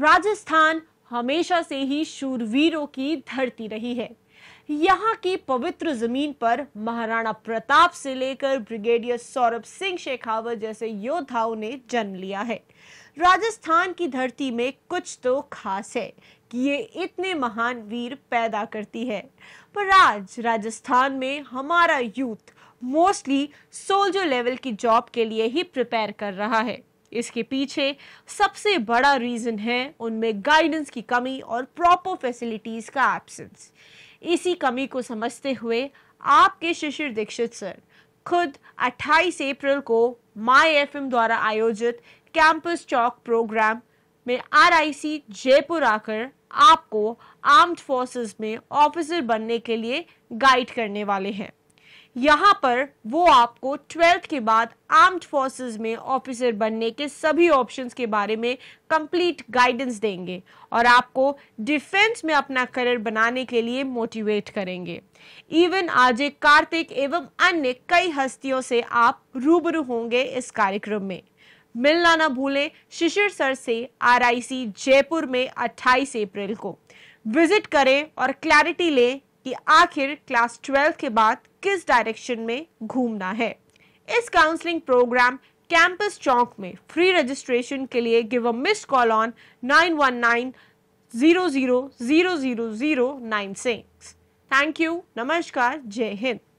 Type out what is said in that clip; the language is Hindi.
राजस्थान हमेशा से ही शूरवीरों की धरती रही है यहाँ की पवित्र जमीन पर महाराणा प्रताप से लेकर ब्रिगेडियर सौरभ सिंह शेखावत जैसे योद्धाओं ने जन्म लिया है राजस्थान की धरती में कुछ तो खास है कि ये इतने महान वीर पैदा करती है पर आज राजस्थान में हमारा यूथ मोस्टली सोल्जर लेवल की जॉब के लिए ही प्रिपेयर कर रहा है इसके पीछे सबसे बड़ा रीज़न है उनमें गाइडेंस की कमी और प्रॉपर फैसिलिटीज़ का एब्सेंस इसी कमी को समझते हुए आपके शिशिर दीक्षित सर खुद 28 अप्रैल को माई एफ द्वारा आयोजित कैंपस चौक प्रोग्राम में आरआईसी जयपुर आकर आपको आर्म्ड फोर्सेस में ऑफिसर बनने के लिए गाइड करने वाले हैं यहाँ पर वो आपको ट्वेल्थ के बाद आर्म्ड फोर्सेस में ऑफिसर बनने के सभी ऑप्शंस के बारे में कंप्लीट गाइडेंस देंगे और आपको डिफेंस में अपना करियर बनाने के लिए मोटिवेट करेंगे इवन आज एक कार्तिक एवं अन्य कई हस्तियों से आप रूबरू होंगे इस कार्यक्रम में मिलना ना भूलें शिशिर सर से आरआईसी जयपुर में 28 अप्रैल को विजिट करें और क्लैरिटी लें कि आखिर क्लास ट्वेल्थ के बाद किस डायरेक्शन में घूमना है इस काउंसलिंग प्रोग्राम कैंपस चौक में फ्री रजिस्ट्रेशन के लिए give a miss call on nine one nine zero zero zero zero zero nine six thank you नमस्कार जय हिंद